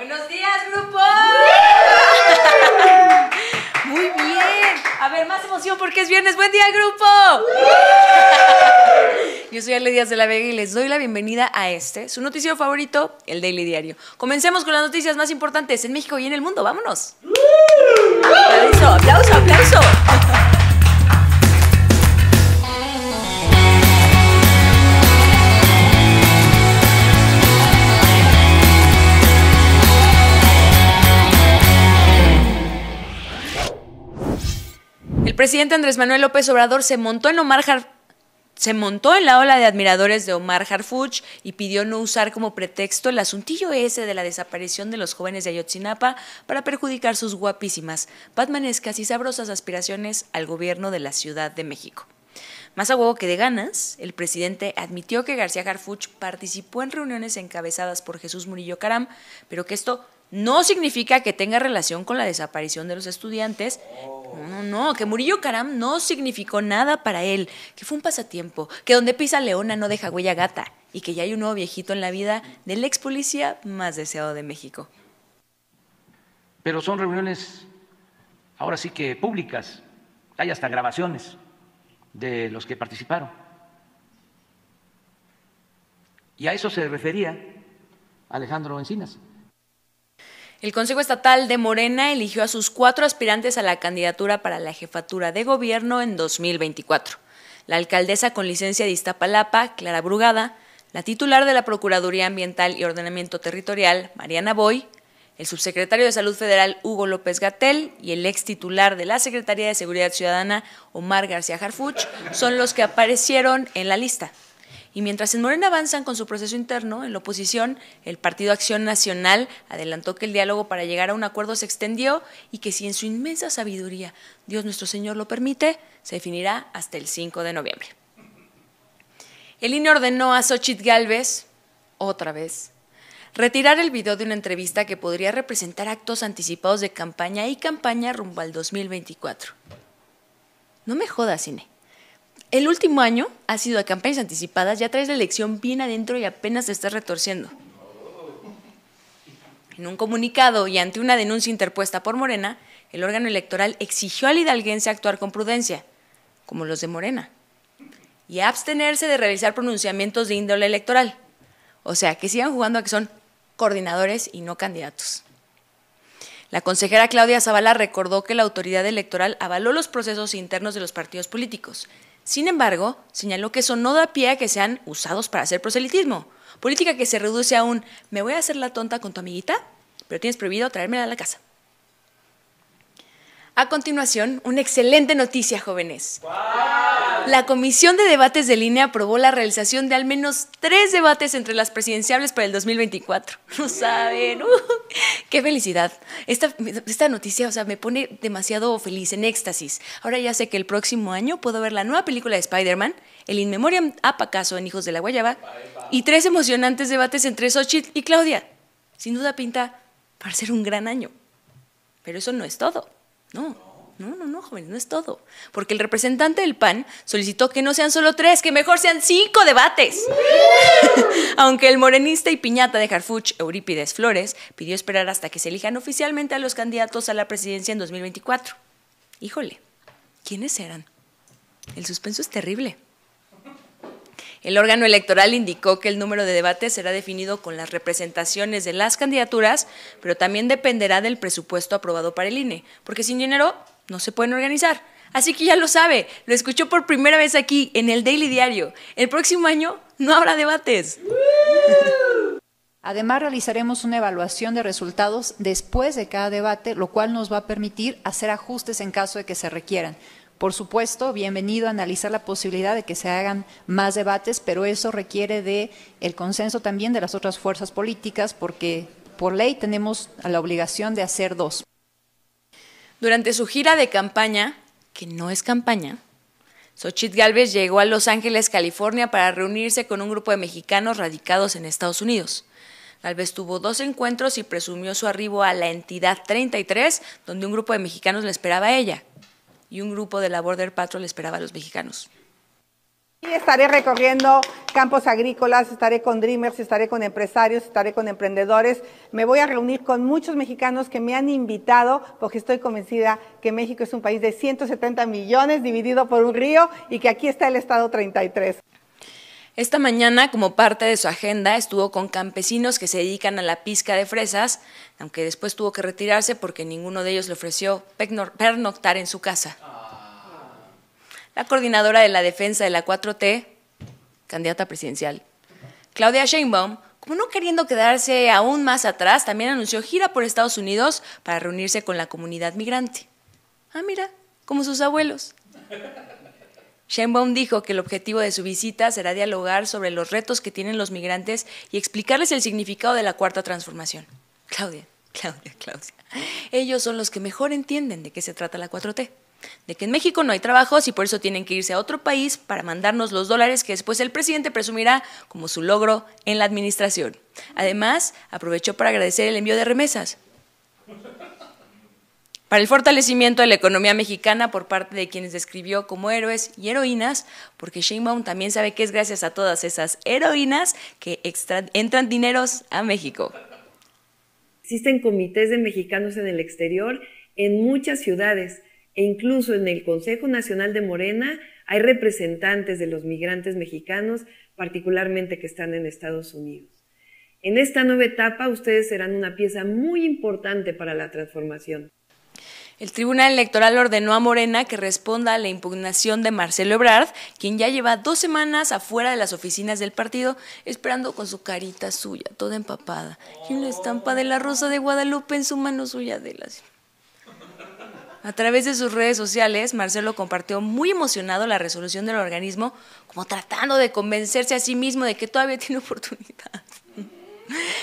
Buenos días, grupo. Muy bien. A ver, más emoción porque es viernes. Buen día, grupo. Yo soy Ale Díaz de la Vega y les doy la bienvenida a este, su noticiero favorito, el Daily Diario. Comencemos con las noticias más importantes en México y en el mundo. Vámonos. Aplauso, aplauso, aplauso. presidente Andrés Manuel López Obrador se montó en Omar se montó en la ola de admiradores de Omar Harfuch y pidió no usar como pretexto el asuntillo ese de la desaparición de los jóvenes de Ayotzinapa para perjudicar sus guapísimas, batmanescas y sabrosas aspiraciones al gobierno de la Ciudad de México. Más a huevo que de ganas, el presidente admitió que García Garfuch participó en reuniones encabezadas por Jesús Murillo Caram, pero que esto no significa que tenga relación con la desaparición de los estudiantes. No, no, no, que Murillo Caram no significó nada para él, que fue un pasatiempo, que donde pisa leona no deja huella gata y que ya hay un nuevo viejito en la vida del ex policía más deseado de México. Pero son reuniones ahora sí que públicas, hay hasta grabaciones de los que participaron. Y a eso se refería Alejandro Encinas. El Consejo Estatal de Morena eligió a sus cuatro aspirantes a la candidatura para la jefatura de gobierno en 2024. La alcaldesa con licencia de Iztapalapa, Clara Brugada, la titular de la Procuraduría Ambiental y Ordenamiento Territorial, Mariana Boy, el subsecretario de Salud Federal Hugo López Gatel y el ex titular de la Secretaría de Seguridad Ciudadana Omar García Harfuch son los que aparecieron en la lista. Y mientras en Morena avanzan con su proceso interno, en la oposición, el Partido Acción Nacional adelantó que el diálogo para llegar a un acuerdo se extendió y que si en su inmensa sabiduría Dios nuestro Señor lo permite, se definirá hasta el 5 de noviembre. El INE ordenó a Xochitl Galvez, otra vez, retirar el video de una entrevista que podría representar actos anticipados de campaña y campaña rumbo al 2024. No me jodas, cine. El último año ha sido de campañas anticipadas, ya traes la elección bien adentro y apenas se estás retorciendo. En un comunicado y ante una denuncia interpuesta por Morena, el órgano electoral exigió al hidalguense actuar con prudencia, como los de Morena, y abstenerse de realizar pronunciamientos de índole electoral. O sea, que sigan jugando a que son coordinadores y no candidatos. La consejera Claudia Zavala recordó que la autoridad electoral avaló los procesos internos de los partidos políticos. Sin embargo, señaló que eso no da pie a que sean usados para hacer proselitismo, política que se reduce a un me voy a hacer la tonta con tu amiguita, pero tienes prohibido traérmela a la casa. A continuación, una excelente noticia, jóvenes. La Comisión de Debates de Línea aprobó la realización de al menos tres debates entre las presidenciables para el 2024. No saben, uh, qué felicidad. Esta, noticia, o sea, me pone demasiado feliz, en éxtasis. Ahora ya sé que el próximo año puedo ver la nueva película de Spider-Man, el In Memoriam Apacaso en Hijos de la Guayaba, y tres emocionantes debates entre Xochitl y Claudia. Sin duda pinta para ser un gran año. Pero eso no es todo. No, no, no, no, jóvenes, no es todo. Porque el representante del PAN solicitó que no sean solo tres, que mejor sean cinco debates. Aunque el morenista y piñata de Harfuch, Eurípides Flores, pidió esperar hasta que se elijan oficialmente a los candidatos a la presidencia en 2024. Híjole, ¿quiénes eran? El suspenso es terrible. El órgano electoral indicó que el número de debates será definido con las representaciones de las candidaturas, pero también dependerá del presupuesto aprobado para el INE, porque sin dinero no se pueden organizar. Así que ya lo sabe, lo escuchó por primera vez aquí en el Daily Diario. El próximo año no habrá debates. Además, realizaremos una evaluación de resultados después de cada debate, lo cual nos va a permitir hacer ajustes en caso de que se requieran. Por supuesto, bienvenido a analizar la posibilidad de que se hagan más debates, pero eso requiere de el consenso también de las otras fuerzas políticas porque por ley tenemos la obligación de hacer dos. Durante su gira de campaña, que no es campaña, Xochitl Gálvez llegó a Los Ángeles, California, para reunirse con un grupo de mexicanos radicados en Estados Unidos. Galvez tuvo dos encuentros y presumió su arribo a la entidad 33, donde un grupo de mexicanos le esperaba a ella y un grupo de la Border Patrol esperaba a los mexicanos. Y estaré recorriendo campos agrícolas, estaré con Dreamers, estaré con empresarios, estaré con emprendedores. Me voy a reunir con muchos mexicanos que me han invitado porque estoy convencida que México es un país de 170 millones dividido por un río y que aquí está el Estado 33. Esta mañana, como parte de su agenda, estuvo con campesinos que se dedican a la pizca de fresas, aunque después tuvo que retirarse porque ninguno de ellos le ofreció pernoctar en su casa. La coordinadora de la defensa de la 4T, candidata presidencial, Claudia Sheinbaum, como no queriendo quedarse aún más atrás, también anunció gira por Estados Unidos para reunirse con la comunidad migrante. Ah, mira, como sus abuelos. Sheinbaum dijo que el objetivo de su visita será dialogar sobre los retos que tienen los migrantes y explicarles el significado de la cuarta transformación. Claudia, Claudia, Claudia. Ellos son los que mejor entienden de qué se trata la 4T. De que en México no hay trabajos y por eso tienen que irse a otro país para mandarnos los dólares que después el presidente presumirá como su logro en la administración. Además, aprovechó para agradecer el envío de remesas para el fortalecimiento de la economía mexicana por parte de quienes describió como héroes y heroínas, porque Sheinbaum también sabe que es gracias a todas esas heroínas que entran dineros a México. Existen comités de mexicanos en el exterior en muchas ciudades e incluso en el Consejo Nacional de Morena hay representantes de los migrantes mexicanos, particularmente que están en Estados Unidos. En esta nueva etapa ustedes serán una pieza muy importante para la transformación. El Tribunal Electoral ordenó a Morena que responda a la impugnación de Marcelo Ebrard, quien ya lleva dos semanas afuera de las oficinas del partido, esperando con su carita suya, toda empapada, y una estampa de la Rosa de Guadalupe en su mano suya de A través de sus redes sociales, Marcelo compartió muy emocionado la resolución del organismo, como tratando de convencerse a sí mismo de que todavía tiene oportunidad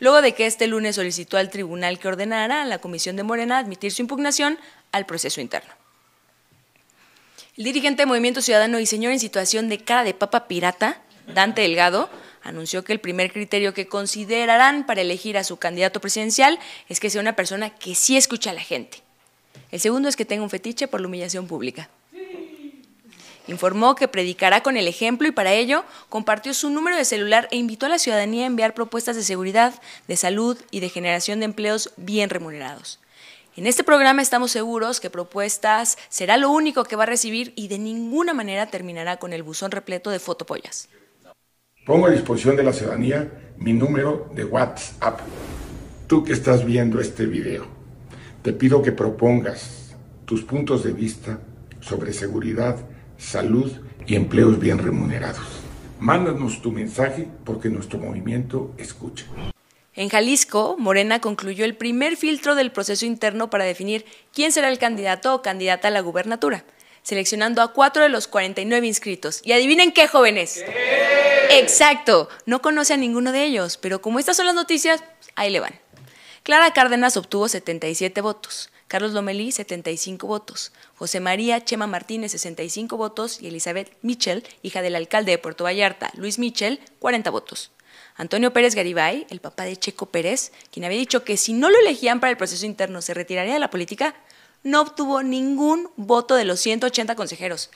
luego de que este lunes solicitó al tribunal que ordenara a la Comisión de Morena admitir su impugnación al proceso interno. El dirigente de Movimiento Ciudadano y señor en situación de cara de papa pirata, Dante Delgado, anunció que el primer criterio que considerarán para elegir a su candidato presidencial es que sea una persona que sí escucha a la gente. El segundo es que tenga un fetiche por la humillación pública. Informó que predicará con el ejemplo y para ello compartió su número de celular e invitó a la ciudadanía a enviar propuestas de seguridad, de salud y de generación de empleos bien remunerados. En este programa estamos seguros que propuestas será lo único que va a recibir y de ninguna manera terminará con el buzón repleto de fotopollas. Pongo a disposición de la ciudadanía mi número de WhatsApp. Tú que estás viendo este video, te pido que propongas tus puntos de vista sobre seguridad, salud y empleos bien remunerados. Mándanos tu mensaje porque nuestro movimiento escucha. En Jalisco, Morena concluyó el primer filtro del proceso interno para definir quién será el candidato o candidata a la gubernatura, seleccionando a cuatro de los 49 inscritos. Y adivinen qué, jóvenes. Exacto, no conoce a ninguno de ellos, pero como estas son las noticias, ahí le van. Clara Cárdenas obtuvo 77 votos. Carlos Lomelí, 75 votos. José María Chema Martínez, 65 votos. Y Elizabeth Mitchell, hija del alcalde de Puerto Vallarta, Luis Mitchell, 40 votos. Antonio Pérez Garibay, el papá de Checo Pérez, quien había dicho que si no lo elegían para el proceso interno se retiraría de la política, no obtuvo ningún voto de los 180 consejeros.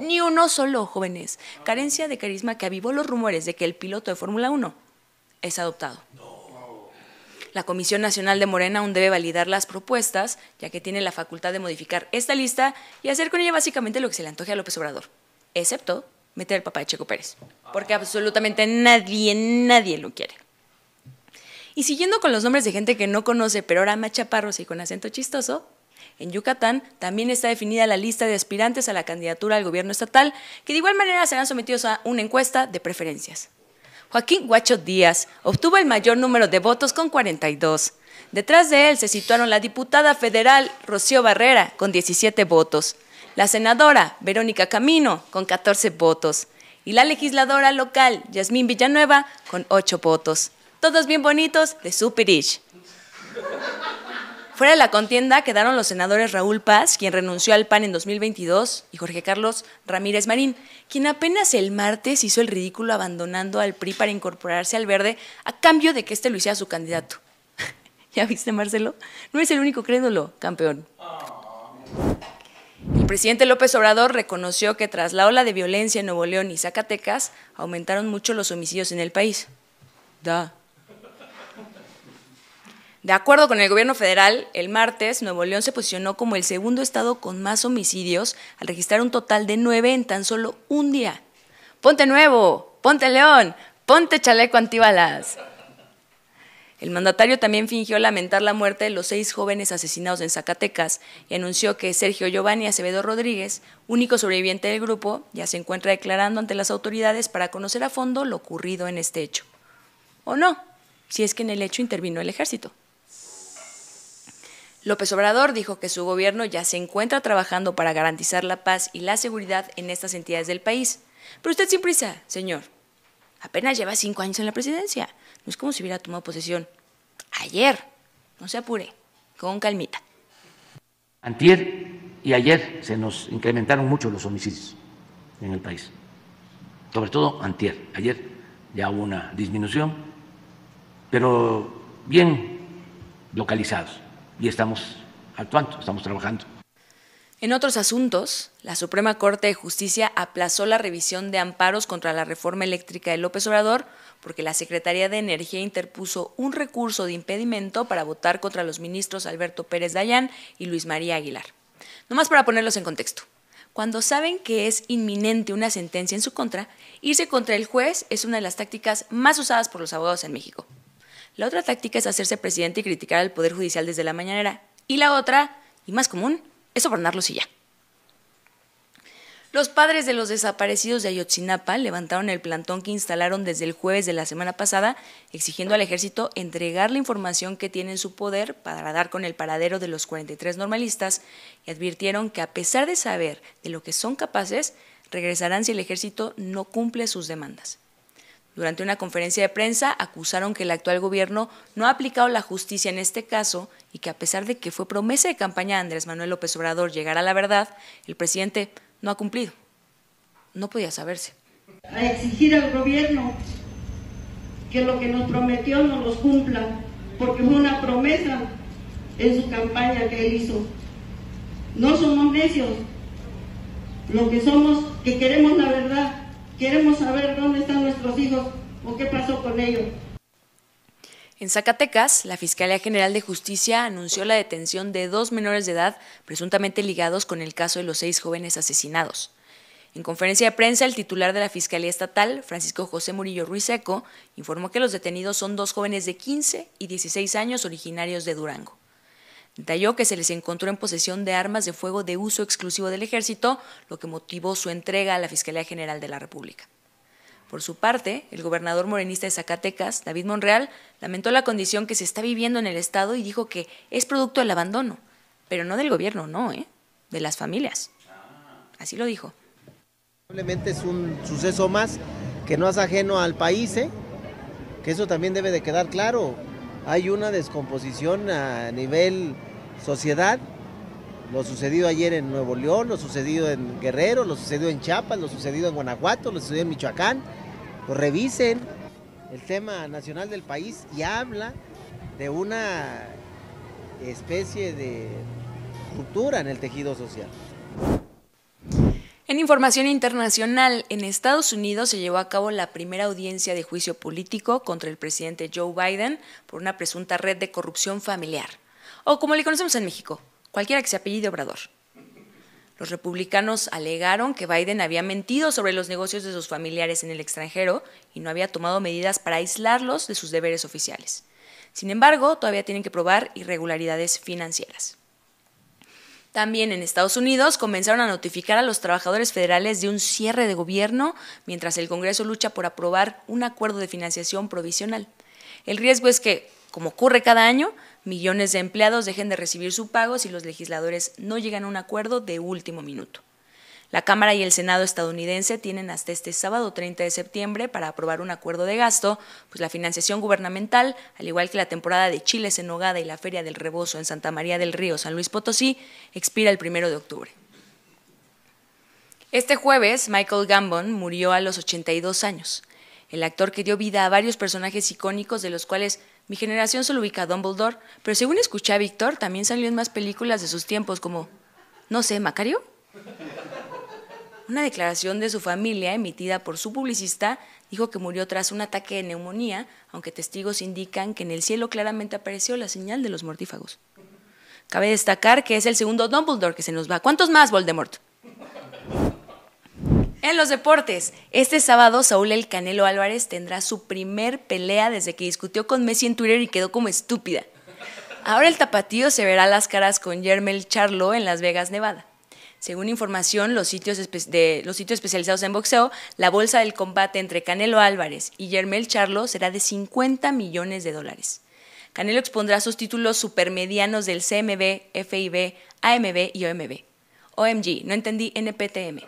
Ni uno solo, jóvenes. Carencia de carisma que avivó los rumores de que el piloto de Fórmula 1 es adoptado. No. La Comisión Nacional de Morena aún debe validar las propuestas, ya que tiene la facultad de modificar esta lista y hacer con ella básicamente lo que se le antoje a López Obrador, excepto meter al papá de Checo Pérez, porque ah. absolutamente nadie, nadie lo quiere. Y siguiendo con los nombres de gente que no conoce, pero ahora ama y con acento chistoso, en Yucatán también está definida la lista de aspirantes a la candidatura al gobierno estatal, que de igual manera serán sometidos a una encuesta de preferencias. Joaquín Guacho Díaz obtuvo el mayor número de votos con 42. Detrás de él se situaron la diputada federal Rocío Barrera con 17 votos, la senadora Verónica Camino con 14 votos y la legisladora local Yasmín Villanueva con 8 votos. Todos bien bonitos de superrich Fuera de la contienda quedaron los senadores Raúl Paz, quien renunció al PAN en 2022, y Jorge Carlos Ramírez Marín, quien apenas el martes hizo el ridículo abandonando al PRI para incorporarse al Verde a cambio de que este lo hiciera su candidato. ¿Ya viste, Marcelo? No es el único crédulo, campeón. El presidente López Obrador reconoció que tras la ola de violencia en Nuevo León y Zacatecas, aumentaron mucho los homicidios en el país. Da. De acuerdo con el gobierno federal, el martes Nuevo León se posicionó como el segundo estado con más homicidios al registrar un total de nueve en tan solo un día. Ponte nuevo, ponte León, ponte chaleco antibalas. El mandatario también fingió lamentar la muerte de los seis jóvenes asesinados en Zacatecas y anunció que Sergio Giovanni Acevedo Rodríguez, único sobreviviente del grupo, ya se encuentra declarando ante las autoridades para conocer a fondo lo ocurrido en este hecho. ¿O no? Si es que en el hecho intervino el ejército. López Obrador dijo que su gobierno ya se encuentra trabajando para garantizar la paz y la seguridad en estas entidades del país. Pero usted sin prisa, señor. Apenas lleva cinco años en la presidencia. No es como si hubiera tomado posesión ayer. No se apure, con calmita. Antier y ayer se nos incrementaron mucho los homicidios en el país. Sobre todo antier. Ayer ya hubo una disminución, pero bien localizados y estamos actuando, estamos trabajando. En otros asuntos, la Suprema Corte de Justicia aplazó la revisión de amparos contra la reforma eléctrica de López Obrador porque la Secretaría de Energía interpuso un recurso de impedimento para votar contra los ministros Alberto Pérez Dayán y Luis María Aguilar. Nomás para ponerlos en contexto. Cuando saben que es inminente una sentencia en su contra, irse contra el juez es una de las tácticas más usadas por los abogados en México. La otra táctica es hacerse presidente y criticar al Poder Judicial desde la mañanera. Y la otra, y más común, es sobornarlos y ya. Los padres de los desaparecidos de Ayotzinapa levantaron el plantón que instalaron desde el jueves de la semana pasada, exigiendo al ejército entregar la información que tiene en su poder para dar con el paradero de los 43 normalistas y advirtieron que a pesar de saber de lo que son capaces, regresarán si el ejército no cumple sus demandas durante una conferencia de prensa acusaron que el actual gobierno no ha aplicado la justicia en este caso y que a pesar de que fue promesa de campaña de Andrés Manuel López Obrador llegar a la verdad, el presidente no ha cumplido. No podía saberse. A exigir al gobierno que lo que nos prometió no los cumpla, porque fue una promesa en su campaña que él hizo. No somos necios, lo que somos que queremos la verdad Queremos saber dónde están nuestros hijos o qué pasó con ellos. En Zacatecas, la Fiscalía General de Justicia anunció la detención de dos menores de edad presuntamente ligados con el caso de los seis jóvenes asesinados. En conferencia de prensa, el titular de la Fiscalía Estatal, Francisco José Murillo Ruiz informó que los detenidos son dos jóvenes de 15 y 16 años originarios de Durango. Detalló que se les encontró en posesión de armas de fuego de uso exclusivo del ejército, lo que motivó su entrega a la Fiscalía General de la República. Por su parte, el gobernador morenista de Zacatecas, David Monreal, lamentó la condición que se está viviendo en el Estado y dijo que es producto del abandono, pero no del gobierno, no, ¿eh? de las familias. Así lo dijo. Probablemente es un suceso más que no es ajeno al país, ¿eh? que eso también debe de quedar claro. Hay una descomposición a nivel sociedad, lo sucedido ayer en Nuevo León, lo sucedido en Guerrero, lo sucedido en Chiapas, lo sucedido en Guanajuato, lo sucedido en Michoacán, pues revisen el tema nacional del país y habla de una especie de ruptura en el tejido social. En información internacional, en Estados Unidos se llevó a cabo la primera audiencia de juicio político contra el presidente Joe Biden por una presunta red de corrupción familiar o como le conocemos en México, cualquiera que se apellide Obrador. Los republicanos alegaron que Biden había mentido sobre los negocios de sus familiares en el extranjero y no había tomado medidas para aislarlos de sus deberes oficiales. Sin embargo, todavía tienen que probar irregularidades financieras. También en Estados Unidos comenzaron a notificar a los trabajadores federales de un cierre de gobierno mientras el Congreso lucha por aprobar un acuerdo de financiación provisional. El riesgo es que como ocurre cada año, millones de empleados dejen de recibir su pago si los legisladores no llegan a un acuerdo de último minuto. La Cámara y el Senado estadounidense tienen hasta este sábado 30 de septiembre para aprobar un acuerdo de gasto, pues la financiación gubernamental, al igual que la temporada de chiles en Nogada y la Feria del Rebozo en Santa María del Río, San Luis Potosí, expira el 1 de octubre. Este jueves, Michael Gambon murió a los 82 años. El actor que dio vida a varios personajes icónicos de los cuales mi generación solo ubica a Dumbledore, pero según escuché a Víctor, también salió en más películas de sus tiempos como, no sé, Macario. Una declaración de su familia emitida por su publicista dijo que murió tras un ataque de neumonía, aunque testigos indican que en el cielo claramente apareció la señal de los mortífagos. Cabe destacar que es el segundo Dumbledore que se nos va. ¿Cuántos más, Voldemort? En los deportes, este sábado Saúl El Canelo Álvarez tendrá su primer pelea desde que discutió con Messi en Twitter y quedó como estúpida. Ahora el tapatío se verá las caras con Jermel Charlo en Las Vegas, Nevada. Según información, los sitios, de, los sitios especializados en boxeo, la bolsa del combate entre Canelo Álvarez y Jermel Charlo será de 50 millones de dólares. Canelo expondrá sus títulos supermedianos del CMB, FIB, AMB y OMB. OMG, no entendí NPTM.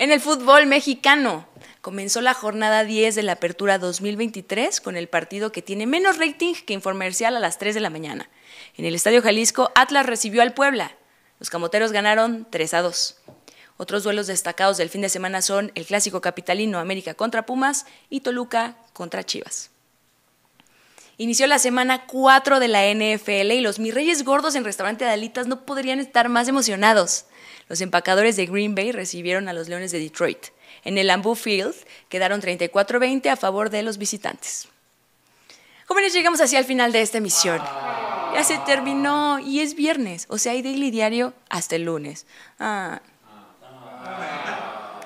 En el fútbol mexicano, comenzó la jornada 10 de la Apertura 2023 con el partido que tiene menos rating que informercial a las 3 de la mañana. En el Estadio Jalisco, Atlas recibió al Puebla. Los camoteros ganaron 3 a 2. Otros duelos destacados del fin de semana son el clásico capitalino América contra Pumas y Toluca contra Chivas. Inició la semana 4 de la NFL y los mis reyes gordos en restaurante de no podrían estar más emocionados los empacadores de Green Bay recibieron a los Leones de Detroit. En el Lambeau Field quedaron 34-20 a favor de los visitantes. Jóvenes, llegamos así al final de esta emisión. Ya se terminó y es viernes, o sea, hay daily diario hasta el lunes. Ah.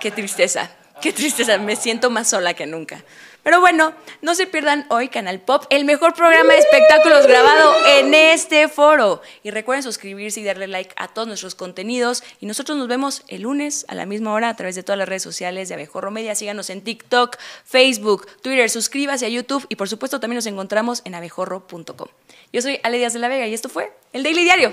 Qué tristeza, qué tristeza, me siento más sola que nunca. Pero bueno, no se pierdan hoy Canal Pop, el mejor programa de espectáculos grabado en este foro. Y recuerden suscribirse y darle like a todos nuestros contenidos. Y nosotros nos vemos el lunes a la misma hora a través de todas las redes sociales de Abejorro Media. Síganos en TikTok, Facebook, Twitter, suscríbase a YouTube y por supuesto también nos encontramos en abejorro.com. Yo soy Ale Díaz de la Vega y esto fue El Daily Diario.